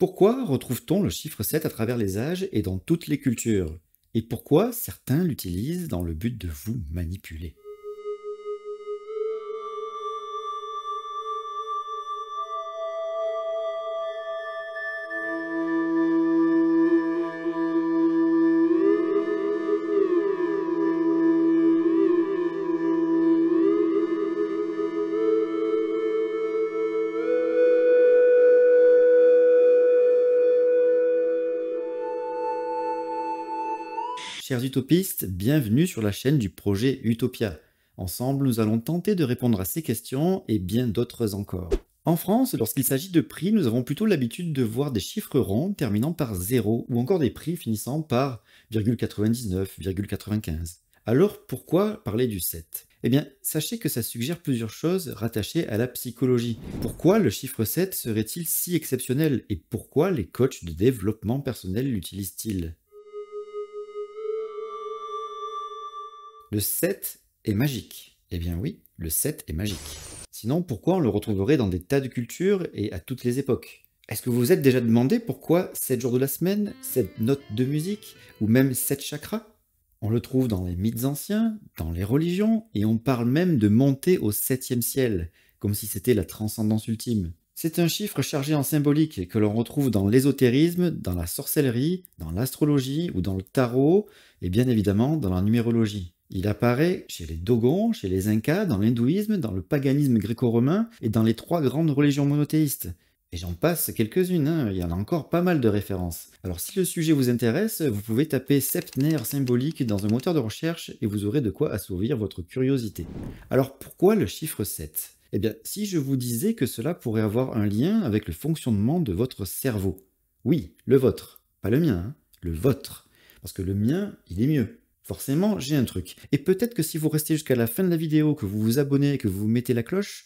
Pourquoi retrouve-t-on le chiffre 7 à travers les âges et dans toutes les cultures Et pourquoi certains l'utilisent dans le but de vous manipuler Chers utopistes, bienvenue sur la chaîne du projet Utopia. Ensemble, nous allons tenter de répondre à ces questions et bien d'autres encore. En France, lorsqu'il s'agit de prix, nous avons plutôt l'habitude de voir des chiffres ronds terminant par 0 ou encore des prix finissant par 0,99, 0,95. Alors pourquoi parler du 7 Eh bien, sachez que ça suggère plusieurs choses rattachées à la psychologie. Pourquoi le chiffre 7 serait-il si exceptionnel et pourquoi les coachs de développement personnel l'utilisent-ils le 7 est magique. Eh bien oui, le 7 est magique. Sinon, pourquoi on le retrouverait dans des tas de cultures et à toutes les époques Est-ce que vous vous êtes déjà demandé pourquoi 7 jours de la semaine, 7 notes de musique, ou même 7 chakras on le trouve dans les mythes anciens, dans les religions, et on parle même de monter au septième ciel, comme si c'était la transcendance ultime. C'est un chiffre chargé en symbolique que l'on retrouve dans l'ésotérisme, dans la sorcellerie, dans l'astrologie ou dans le tarot, et bien évidemment dans la numérologie. Il apparaît chez les Dogons, chez les Incas, dans l'hindouisme, dans le paganisme gréco-romain et dans les trois grandes religions monothéistes. Et j'en passe quelques-unes, hein. il y en a encore pas mal de références. Alors si le sujet vous intéresse, vous pouvez taper septner symbolique dans un moteur de recherche et vous aurez de quoi assouvir votre curiosité. Alors pourquoi le chiffre 7 Eh bien, si je vous disais que cela pourrait avoir un lien avec le fonctionnement de votre cerveau. Oui, le vôtre, pas le mien, hein, le vôtre. Parce que le mien, il est mieux forcément, j'ai un truc. Et peut-être que si vous restez jusqu'à la fin de la vidéo, que vous vous abonnez, et que vous mettez la cloche,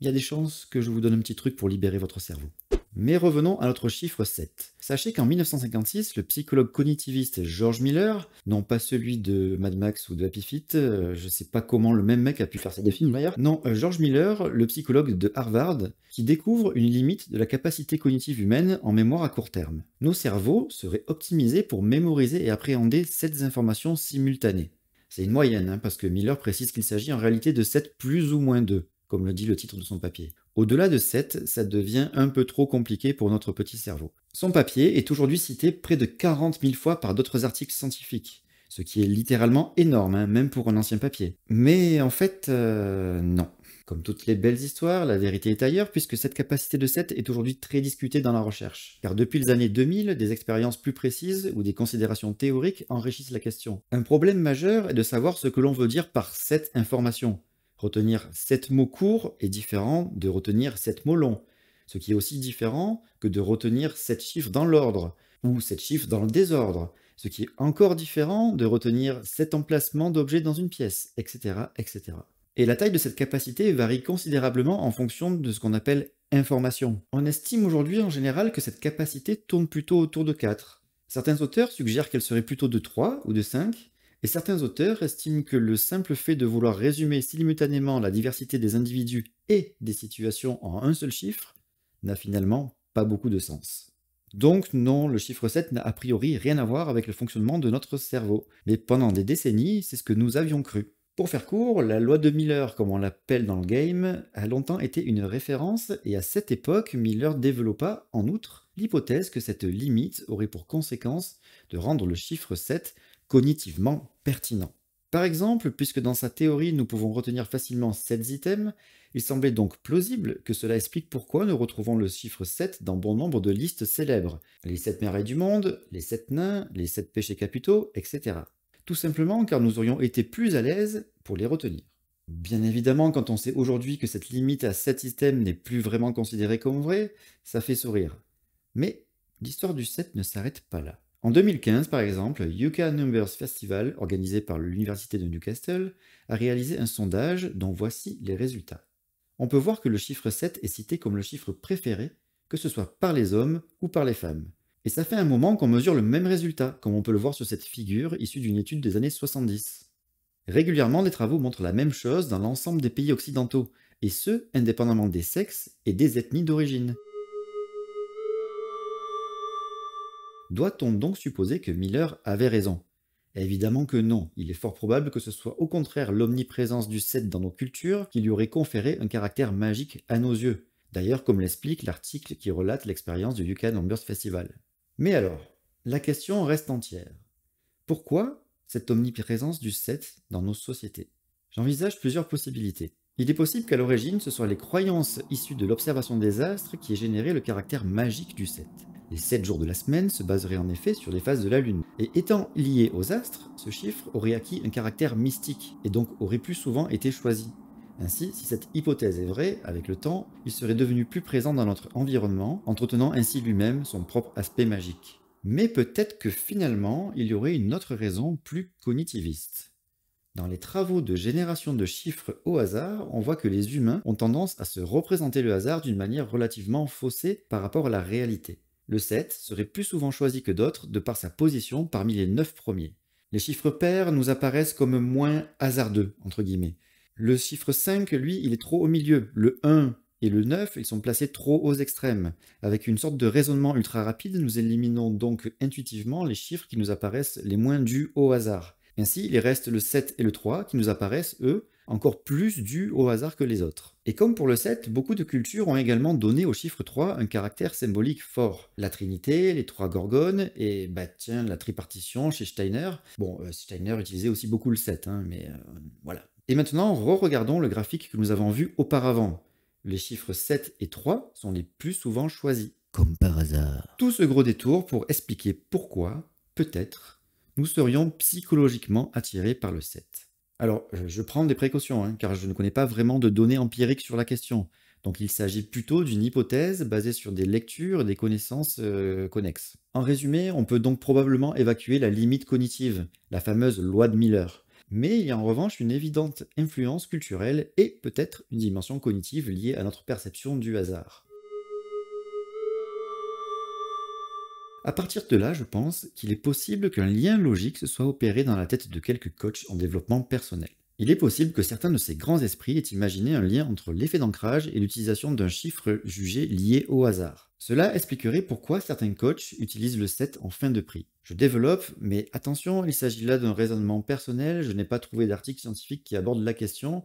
il y a des chances que je vous donne un petit truc pour libérer votre cerveau. Mais revenons à notre chiffre 7. Sachez qu'en 1956, le psychologue cognitiviste George Miller, non pas celui de Mad Max ou de Happy Feet, euh, je sais pas comment le même mec a pu faire ces défis d'ailleurs, non, euh, George Miller, le psychologue de Harvard, qui découvre une limite de la capacité cognitive humaine en mémoire à court terme. Nos cerveaux seraient optimisés pour mémoriser et appréhender 7 informations simultanées. C'est une moyenne, hein, parce que Miller précise qu'il s'agit en réalité de 7 plus ou moins 2 comme le dit le titre de son papier. Au-delà de 7, ça devient un peu trop compliqué pour notre petit cerveau. Son papier est aujourd'hui cité près de 40 000 fois par d'autres articles scientifiques, ce qui est littéralement énorme, hein, même pour un ancien papier. Mais en fait, euh, non. Comme toutes les belles histoires, la vérité est ailleurs, puisque cette capacité de 7 est aujourd'hui très discutée dans la recherche. Car depuis les années 2000, des expériences plus précises ou des considérations théoriques enrichissent la question. Un problème majeur est de savoir ce que l'on veut dire par cette information. Retenir sept mots courts est différent de retenir sept mots longs, ce qui est aussi différent que de retenir sept chiffres dans l'ordre ou sept chiffres dans le désordre, ce qui est encore différent de retenir sept emplacements d'objets dans une pièce, etc., etc. Et la taille de cette capacité varie considérablement en fonction de ce qu'on appelle information. On estime aujourd'hui en général que cette capacité tourne plutôt autour de 4. Certains auteurs suggèrent qu'elle serait plutôt de 3 ou de 5, et certains auteurs estiment que le simple fait de vouloir résumer simultanément la diversité des individus et des situations en un seul chiffre n'a finalement pas beaucoup de sens. Donc non, le chiffre 7 n'a a priori rien à voir avec le fonctionnement de notre cerveau, mais pendant des décennies, c'est ce que nous avions cru. Pour faire court, la loi de Miller, comme on l'appelle dans le game, a longtemps été une référence et à cette époque, Miller développa en outre l'hypothèse que cette limite aurait pour conséquence de rendre le chiffre 7 cognitivement pertinent. Par exemple, puisque dans sa théorie nous pouvons retenir facilement 7 items, il semblait donc plausible que cela explique pourquoi nous retrouvons le chiffre 7 dans bon nombre de listes célèbres. Les 7 merveilles du monde, les 7 nains, les 7 péchés capitaux, etc. Tout simplement car nous aurions été plus à l'aise pour les retenir. Bien évidemment, quand on sait aujourd'hui que cette limite à 7 items n'est plus vraiment considérée comme vraie, ça fait sourire. Mais l'histoire du 7 ne s'arrête pas là. En 2015, par exemple, UK Numbers Festival, organisé par l'Université de Newcastle, a réalisé un sondage dont voici les résultats. On peut voir que le chiffre 7 est cité comme le chiffre préféré, que ce soit par les hommes ou par les femmes. Et ça fait un moment qu'on mesure le même résultat, comme on peut le voir sur cette figure issue d'une étude des années 70. Régulièrement, les travaux montrent la même chose dans l'ensemble des pays occidentaux, et ce, indépendamment des sexes et des ethnies d'origine. Doit-on donc supposer que Miller avait raison Évidemment que non, il est fort probable que ce soit au contraire l'omniprésence du 7 dans nos cultures qui lui aurait conféré un caractère magique à nos yeux, d'ailleurs comme l'explique l'article qui relate l'expérience du Yukon Ambers Festival. Mais alors, la question reste entière. Pourquoi cette omniprésence du 7 dans nos sociétés J'envisage plusieurs possibilités. Il est possible qu'à l'origine, ce soit les croyances issues de l'observation des astres qui aient généré le caractère magique du 7. Les 7 jours de la semaine se baseraient en effet sur les phases de la Lune, et étant liés aux astres, ce chiffre aurait acquis un caractère mystique, et donc aurait plus souvent été choisi. Ainsi, si cette hypothèse est vraie, avec le temps, il serait devenu plus présent dans notre environnement, entretenant ainsi lui-même son propre aspect magique. Mais peut-être que finalement, il y aurait une autre raison plus cognitiviste. Dans les travaux de génération de chiffres au hasard, on voit que les humains ont tendance à se représenter le hasard d'une manière relativement faussée par rapport à la réalité. Le 7 serait plus souvent choisi que d'autres de par sa position parmi les 9 premiers. Les chiffres pairs nous apparaissent comme moins hasardeux, entre guillemets. Le chiffre 5, lui, il est trop au milieu. Le 1 et le 9, ils sont placés trop aux extrêmes. Avec une sorte de raisonnement ultra rapide, nous éliminons donc intuitivement les chiffres qui nous apparaissent les moins dus au hasard. Ainsi, il reste le 7 et le 3 qui nous apparaissent, eux, encore plus dû au hasard que les autres. Et comme pour le 7, beaucoup de cultures ont également donné au chiffre 3 un caractère symbolique fort. La Trinité, les trois Gorgones et bah tiens, la tripartition chez Steiner. Bon, euh, Steiner utilisait aussi beaucoup le 7, hein, mais euh, voilà. Et maintenant, re-regardons le graphique que nous avons vu auparavant. Les chiffres 7 et 3 sont les plus souvent choisis. Comme par hasard. Tout ce gros détour pour expliquer pourquoi, peut-être, nous serions psychologiquement attirés par le 7. Alors, euh, je prends des précautions, hein, car je ne connais pas vraiment de données empiriques sur la question. Donc il s'agit plutôt d'une hypothèse basée sur des lectures et des connaissances euh, connexes. En résumé, on peut donc probablement évacuer la limite cognitive, la fameuse loi de Miller. Mais il y a en revanche une évidente influence culturelle et peut-être une dimension cognitive liée à notre perception du hasard. À partir de là, je pense qu'il est possible qu'un lien logique se soit opéré dans la tête de quelques coachs en développement personnel. Il est possible que certains de ces grands esprits aient imaginé un lien entre l'effet d'ancrage et l'utilisation d'un chiffre jugé lié au hasard. Cela expliquerait pourquoi certains coachs utilisent le 7 en fin de prix. Je développe, mais attention, il s'agit là d'un raisonnement personnel, je n'ai pas trouvé d'article scientifique qui aborde la question,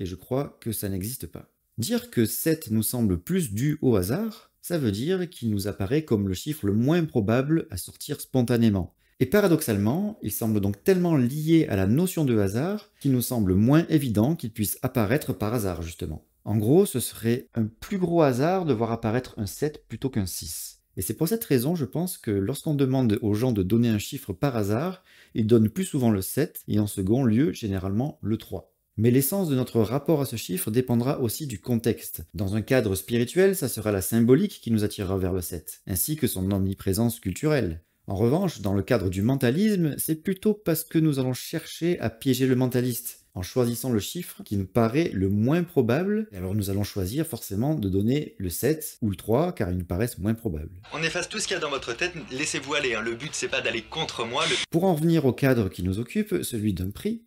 et je crois que ça n'existe pas. Dire que 7 nous semble plus dû au hasard, ça veut dire qu'il nous apparaît comme le chiffre le moins probable à sortir spontanément. Et paradoxalement, il semble donc tellement lié à la notion de hasard qu'il nous semble moins évident qu'il puisse apparaître par hasard, justement. En gros, ce serait un plus gros hasard de voir apparaître un 7 plutôt qu'un 6. Et c'est pour cette raison, je pense, que lorsqu'on demande aux gens de donner un chiffre par hasard, ils donnent plus souvent le 7 et en second lieu, généralement, le 3. Mais l'essence de notre rapport à ce chiffre dépendra aussi du contexte. Dans un cadre spirituel, ça sera la symbolique qui nous attirera vers le 7, ainsi que son omniprésence culturelle. En revanche, dans le cadre du mentalisme, c'est plutôt parce que nous allons chercher à piéger le mentaliste, en choisissant le chiffre qui nous paraît le moins probable. alors nous allons choisir forcément de donner le 7 ou le 3 car ils nous paraissent moins probables. On efface tout ce qu'il y a dans votre tête, laissez-vous aller, hein. le but c'est pas d'aller contre moi. Pour en revenir au cadre qui nous occupe, celui d'un prix,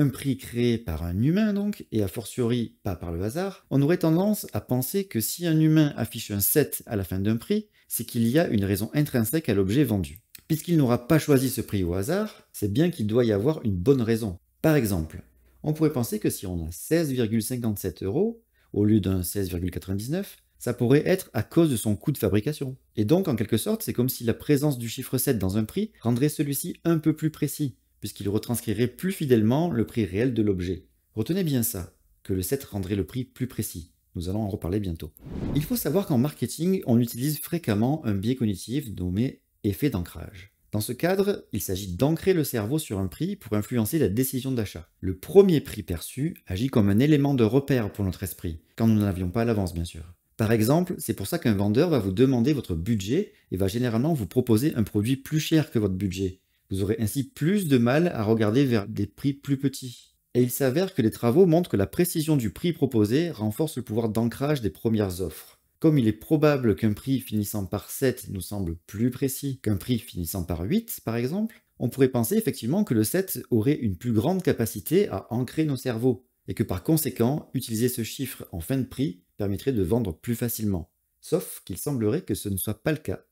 un prix créé par un humain donc, et a fortiori pas par le hasard, on aurait tendance à penser que si un humain affiche un 7 à la fin d'un prix, c'est qu'il y a une raison intrinsèque à l'objet vendu. Puisqu'il n'aura pas choisi ce prix au hasard, c'est bien qu'il doit y avoir une bonne raison. Par exemple, on pourrait penser que si on a 16,57 euros au lieu d'un 16,99, ça pourrait être à cause de son coût de fabrication. Et donc, en quelque sorte, c'est comme si la présence du chiffre 7 dans un prix rendrait celui-ci un peu plus précis puisqu'il retranscrirait plus fidèlement le prix réel de l'objet. Retenez bien ça, que le 7 rendrait le prix plus précis. Nous allons en reparler bientôt. Il faut savoir qu'en marketing, on utilise fréquemment un biais cognitif nommé effet d'ancrage. Dans ce cadre, il s'agit d'ancrer le cerveau sur un prix pour influencer la décision d'achat. Le premier prix perçu agit comme un élément de repère pour notre esprit, quand nous n'en avions pas à l'avance bien sûr. Par exemple, c'est pour ça qu'un vendeur va vous demander votre budget et va généralement vous proposer un produit plus cher que votre budget, vous aurez ainsi plus de mal à regarder vers des prix plus petits. Et il s'avère que les travaux montrent que la précision du prix proposé renforce le pouvoir d'ancrage des premières offres. Comme il est probable qu'un prix finissant par 7 nous semble plus précis qu'un prix finissant par 8, par exemple, on pourrait penser effectivement que le 7 aurait une plus grande capacité à ancrer nos cerveaux, et que par conséquent, utiliser ce chiffre en fin de prix permettrait de vendre plus facilement. Sauf qu'il semblerait que ce ne soit pas le cas.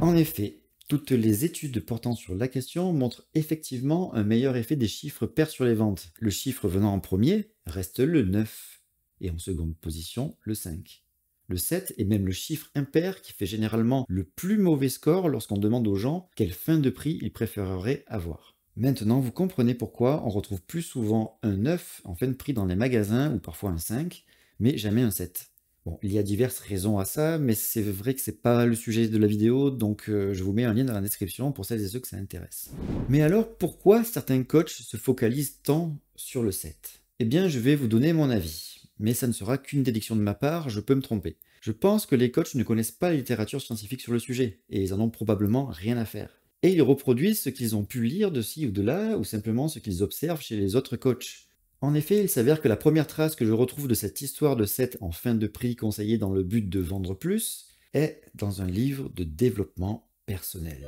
En effet, toutes les études portant sur la question montrent effectivement un meilleur effet des chiffres pairs sur les ventes. Le chiffre venant en premier reste le 9 et en seconde position le 5. Le 7 est même le chiffre impair qui fait généralement le plus mauvais score lorsqu'on demande aux gens quelle fin de prix ils préféreraient avoir. Maintenant, vous comprenez pourquoi on retrouve plus souvent un 9 en fin de prix dans les magasins ou parfois un 5, mais jamais un 7. Bon, il y a diverses raisons à ça, mais c'est vrai que c'est pas le sujet de la vidéo, donc euh, je vous mets un lien dans la description pour celles et ceux que ça intéresse. Mais alors, pourquoi certains coachs se focalisent tant sur le set Eh bien, je vais vous donner mon avis, mais ça ne sera qu'une dédiction de ma part, je peux me tromper. Je pense que les coachs ne connaissent pas la littérature scientifique sur le sujet, et ils en ont probablement rien à faire. Et ils reproduisent ce qu'ils ont pu lire de ci ou de là, ou simplement ce qu'ils observent chez les autres coachs. En effet, il s'avère que la première trace que je retrouve de cette histoire de 7 en fin de prix conseillée dans le but de vendre plus est dans un livre de développement personnel.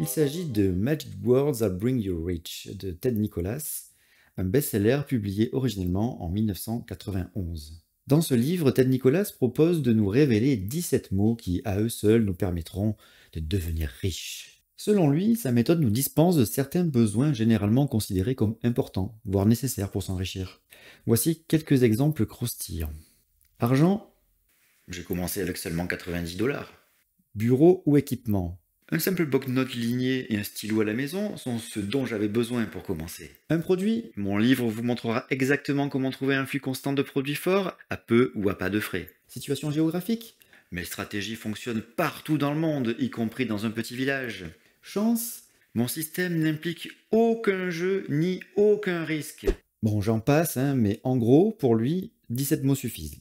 Il s'agit de Magic Words That Bring You Rich de Ted Nicholas, un best-seller publié originellement en 1991. Dans ce livre, Ted Nicholas propose de nous révéler 17 mots qui, à eux seuls, nous permettront de devenir riches. Selon lui, sa méthode nous dispense de certains besoins généralement considérés comme importants, voire nécessaires pour s'enrichir. Voici quelques exemples croustillants. Argent J'ai commencé avec seulement 90 dollars. Bureau ou équipement un simple bloc-notes ligné et un stylo à la maison sont ce dont j'avais besoin pour commencer. Un produit Mon livre vous montrera exactement comment trouver un flux constant de produits forts, à peu ou à pas de frais. Situation géographique Mes stratégies fonctionnent partout dans le monde, y compris dans un petit village chance, mon système n'implique aucun jeu ni aucun risque. Bon, j'en passe, hein, mais en gros, pour lui, 17 mots suffisent.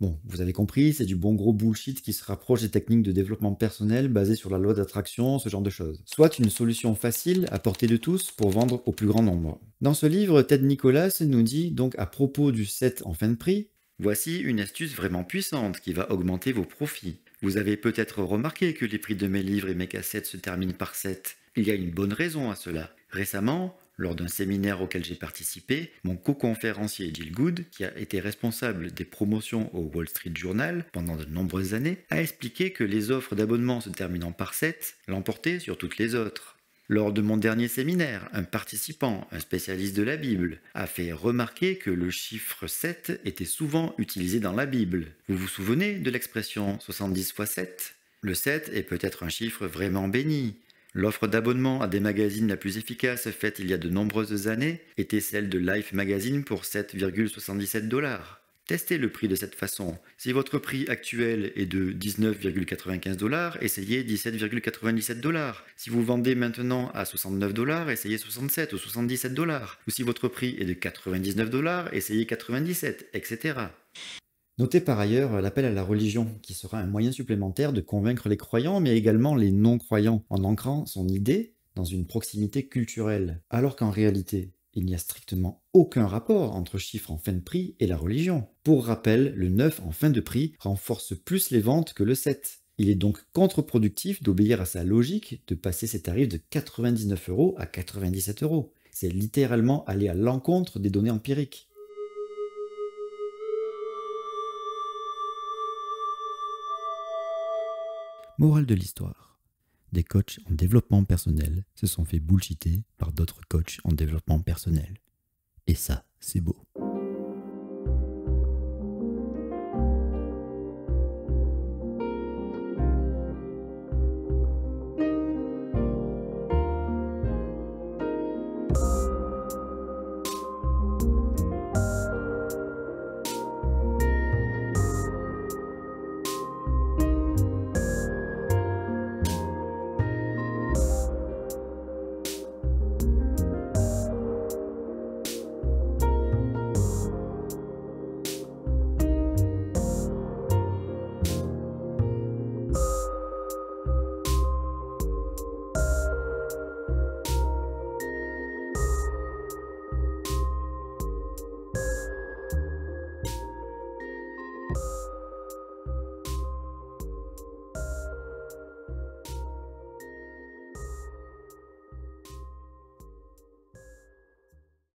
Bon, vous avez compris, c'est du bon gros bullshit qui se rapproche des techniques de développement personnel basées sur la loi d'attraction, ce genre de choses. Soit une solution facile à portée de tous pour vendre au plus grand nombre. Dans ce livre, Ted Nicholas nous dit donc à propos du set en fin de prix, voici une astuce vraiment puissante qui va augmenter vos profits. Vous avez peut-être remarqué que les prix de mes livres et mes cassettes se terminent par 7. Il y a une bonne raison à cela. Récemment, lors d'un séminaire auquel j'ai participé, mon co-conférencier Jill Good, qui a été responsable des promotions au Wall Street Journal pendant de nombreuses années, a expliqué que les offres d'abonnement se terminant par 7 l'emportaient sur toutes les autres. Lors de mon dernier séminaire, un participant, un spécialiste de la Bible, a fait remarquer que le chiffre 7 était souvent utilisé dans la Bible. Vous vous souvenez de l'expression 70 x 7 Le 7 est peut-être un chiffre vraiment béni. L'offre d'abonnement à des magazines la plus efficace faite il y a de nombreuses années était celle de Life Magazine pour 7,77 dollars. Testez le prix de cette façon. Si votre prix actuel est de 19,95 dollars, essayez 17,97 dollars. Si vous vendez maintenant à 69 dollars, essayez 67 ou 77 dollars. Ou si votre prix est de 99 dollars, essayez 97, etc. Notez par ailleurs l'appel à la religion, qui sera un moyen supplémentaire de convaincre les croyants, mais également les non-croyants, en ancrant son idée dans une proximité culturelle. Alors qu'en réalité, il n'y a strictement aucun rapport entre chiffres en fin de prix et la religion. Pour rappel, le 9 en fin de prix renforce plus les ventes que le 7. Il est donc contre-productif d'obéir à sa logique de passer ses tarifs de 99 euros à 97 euros. C'est littéralement aller à l'encontre des données empiriques. Morale de l'histoire des coachs en développement personnel se sont fait bullshiter par d'autres coachs en développement personnel. Et ça, c'est beau.